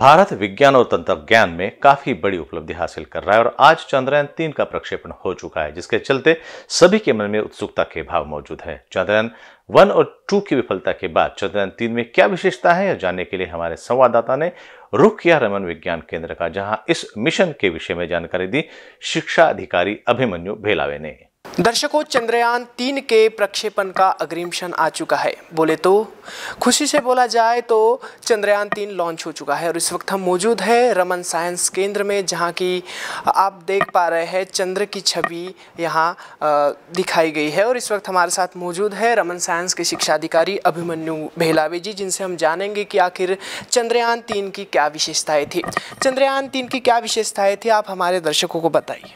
भारत विज्ञान और तंत्र ज्ञान में काफी बड़ी उपलब्धि हासिल कर रहा है और आज चंद्रयान तीन का प्रक्षेपण हो चुका है जिसके चलते सभी के मन में उत्सुकता के भाव मौजूद है चंद्रयान वन और टू की विफलता के बाद चंद्रयान तीन में क्या विशेषता है यह जानने के लिए हमारे संवाददाता ने रुख किया रमन विज्ञान केंद्र का जहां इस मिशन के विषय में जानकारी दी शिक्षा अधिकारी अभिमन्यु भेलावे ने दर्शकों चंद्रयान तीन के प्रक्षेपण का अग्रिम क्षण आ चुका है बोले तो खुशी से बोला जाए तो चंद्रयान तीन लॉन्च हो चुका है और इस वक्त हम मौजूद है रमन साइंस केंद्र में जहां की आप देख पा रहे हैं चंद्र की छवि यहां दिखाई गई है और इस वक्त हमारे साथ मौजूद है रमन साइंस के शिक्षा अधिकारी अभिमन्यु भेलावे जी जिनसे हम जानेंगे कि आखिर चंद्रयान तीन की क्या विशेषताएँ थी चंद्रयान तीन की क्या विशेषताएँ थी आप हमारे दर्शकों को बताइए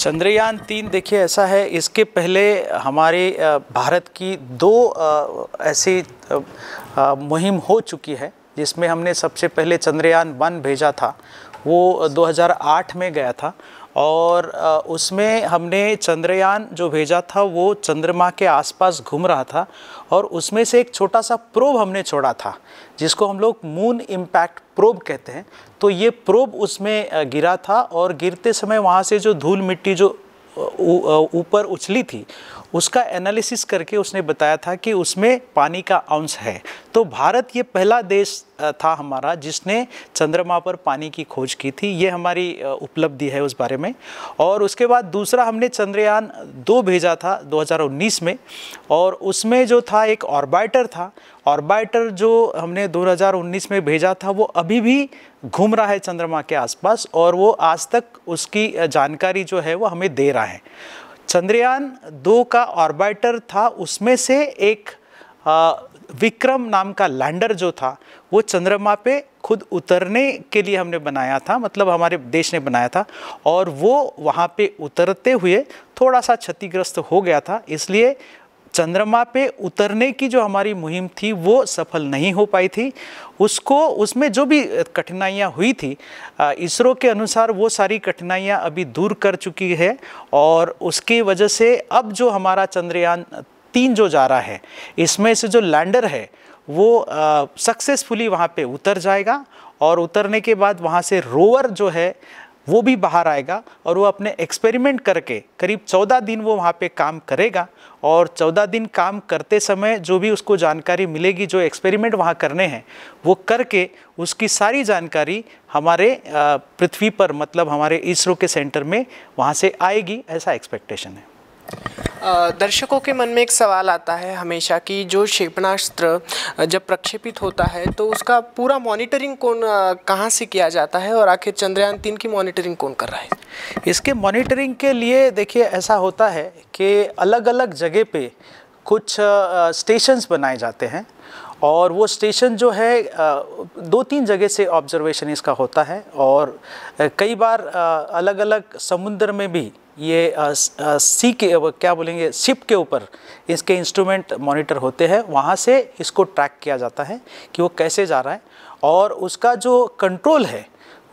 चंद्रयान तीन देखिए ऐसा है इसके पहले हमारे भारत की दो ऐसी मुहिम हो चुकी है जिसमें हमने सबसे पहले चंद्रयान वन भेजा था वो 2008 में गया था और उसमें हमने चंद्रयान जो भेजा था वो चंद्रमा के आसपास घूम रहा था और उसमें से एक छोटा सा प्रोब हमने छोड़ा था जिसको हम लोग मून इम्पैक्ट प्रोब कहते हैं तो ये प्रोब उसमें गिरा था और गिरते समय वहाँ से जो धूल मिट्टी जो ऊपर उछली थी उसका एनालिसिस करके उसने बताया था कि उसमें पानी का अंश है तो भारत ये पहला देश था हमारा जिसने चंद्रमा पर पानी की खोज की थी ये हमारी उपलब्धि है उस बारे में और उसके बाद दूसरा हमने चंद्रयान दो भेजा था 2019 में और उसमें जो था एक ऑर्बाइटर था ऑर्बाइटर जो हमने 2019 में भेजा था वो अभी भी घूम रहा है चंद्रमा के आसपास और वो आज तक उसकी जानकारी जो है वो हमें दे रहा है चंद्रयान दो का ऑर्बिटर था उसमें से एक आ, विक्रम नाम का लैंडर जो था वो चंद्रमा पे खुद उतरने के लिए हमने बनाया था मतलब हमारे देश ने बनाया था और वो वहाँ पे उतरते हुए थोड़ा सा क्षतिग्रस्त हो गया था इसलिए चंद्रमा पे उतरने की जो हमारी मुहिम थी वो सफल नहीं हो पाई थी उसको उसमें जो भी कठिनाइयाँ हुई थी इसरो के अनुसार वो सारी कठिनाइयाँ अभी दूर कर चुकी है और उसकी वजह से अब जो हमारा चंद्रयान तीन जो जा रहा है इसमें से जो लैंडर है वो सक्सेसफुली वहाँ पे उतर जाएगा और उतरने के बाद वहाँ से रोवर जो है वो भी बाहर आएगा और वो अपने एक्सपेरिमेंट करके करीब चौदह दिन वो वहाँ पे काम करेगा और चौदह दिन काम करते समय जो भी उसको जानकारी मिलेगी जो एक्सपेरिमेंट वहाँ करने हैं वो करके उसकी सारी जानकारी हमारे पृथ्वी पर मतलब हमारे इसरो के सेंटर में वहाँ से आएगी ऐसा एक्सपेक्टेशन है दर्शकों के मन में एक सवाल आता है हमेशा कि जो क्षेपणास्त्र जब प्रक्षेपित होता है तो उसका पूरा मॉनिटरिंग कौन कहाँ से किया जाता है और आखिर चंद्रयान तीन की मॉनिटरिंग कौन कर रहा है इसके मॉनिटरिंग के लिए देखिए ऐसा होता है कि अलग अलग जगह पे कुछ स्टेशंस बनाए जाते हैं और वो स्टेशन जो है दो तीन जगह से ऑब्जर्वेशन इसका होता है और कई बार अलग अलग समुद्र में भी ये सी के क्या बोलेंगे सिप के ऊपर इसके इंस्ट्रूमेंट मॉनिटर होते हैं वहाँ से इसको ट्रैक किया जाता है कि वो कैसे जा रहा है और उसका जो कंट्रोल है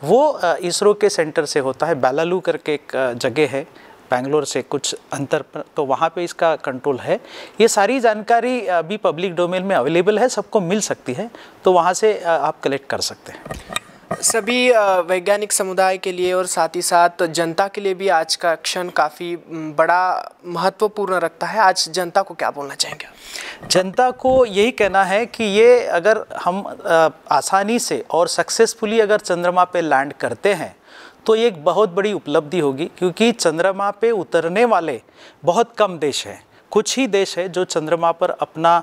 वो इसरो के सेंटर से होता है बैलालू करके एक जगह है बैंगलोर से कुछ अंतर पर तो वहाँ पे इसका कंट्रोल है ये सारी जानकारी अभी पब्लिक डोमेन में अवेलेबल है सबको मिल सकती है तो वहाँ से आप कलेक्ट कर सकते हैं सभी वैज्ञानिक समुदाय के लिए और साथ ही साथ जनता के लिए भी आज का क्षण काफ़ी बड़ा महत्वपूर्ण रखता है आज जनता को क्या बोलना चाहेंगे जनता को यही कहना है कि ये अगर हम आसानी से और सक्सेसफुली अगर चंद्रमा पे लैंड करते हैं तो ये एक बहुत बड़ी उपलब्धि होगी क्योंकि चंद्रमा पे उतरने वाले बहुत कम देश हैं कुछ ही देश है जो चंद्रमा पर अपना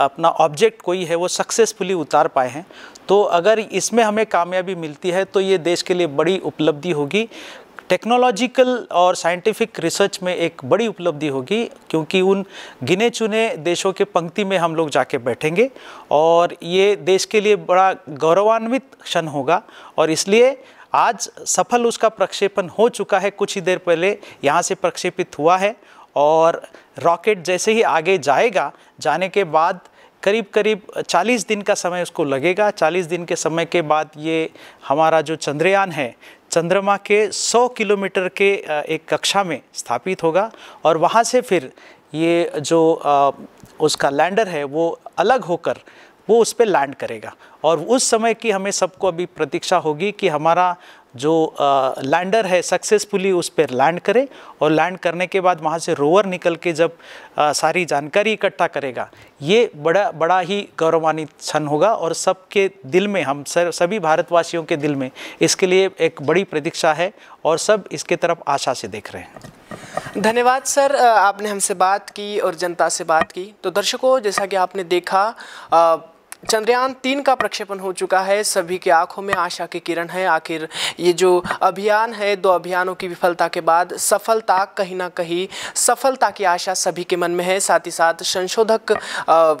अपना ऑब्जेक्ट कोई है वो सक्सेसफुली उतार पाए हैं तो अगर इसमें हमें कामयाबी मिलती है तो ये देश के लिए बड़ी उपलब्धि होगी टेक्नोलॉजिकल और साइंटिफिक रिसर्च में एक बड़ी उपलब्धि होगी क्योंकि उन गिने चुने देशों के पंक्ति में हम लोग जाके बैठेंगे और ये देश के लिए बड़ा गौरवान्वित क्षण होगा और इसलिए आज सफल उसका प्रक्षेपण हो चुका है कुछ ही देर पहले यहाँ से प्रक्षेपित हुआ है और रॉकेट जैसे ही आगे जाएगा जाने के बाद करीब करीब 40 दिन का समय उसको लगेगा 40 दिन के समय के बाद ये हमारा जो चंद्रयान है चंद्रमा के 100 किलोमीटर के एक कक्षा में स्थापित होगा और वहाँ से फिर ये जो उसका लैंडर है वो अलग होकर वो उस पर लैंड करेगा और उस समय की हमें सबको अभी प्रतीक्षा होगी कि हमारा जो लैंडर है सक्सेसफुली उस पर लैंड करे और लैंड करने के बाद वहाँ से रोवर निकल के जब आ, सारी जानकारी इकट्ठा करेगा ये बड़ा बड़ा ही गौरवान्वित क्षण होगा और सबके दिल में हम सर, सभी भारतवासियों के दिल में इसके लिए एक बड़ी प्रतीक्षा है और सब इसके तरफ आशा से देख रहे हैं धन्यवाद सर आपने हमसे बात की और जनता से बात की तो दर्शकों जैसा कि आपने देखा चंद्रयान तीन का प्रक्षेपण हो चुका है सभी की आंखों में आशा की किरण है आखिर ये जो अभियान है दो अभियानों की विफलता के बाद सफलता कहीं ना कहीं सफलता की आशा सभी के मन में है साथ ही साथ संशोधक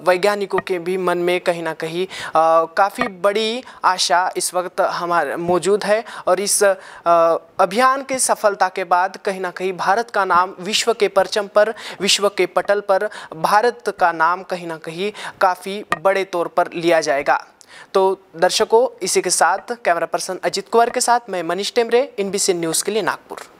वैज्ञानिकों के भी मन में कहीं ना कहीं काफ़ी बड़ी आशा इस वक्त हमारे मौजूद है और इस अभियान के सफलता के बाद कहीं ना कहीं भारत का नाम विश्व के परचम पर विश्व के पटल पर भारत का नाम कहीं ना कहीं काफ़ी बड़े तौर पर लिया जाएगा तो दर्शकों इसी के साथ कैमरा पर्सन अजित कुमार के साथ मैं मनीष टेमरे इन न्यूज़ के लिए नागपुर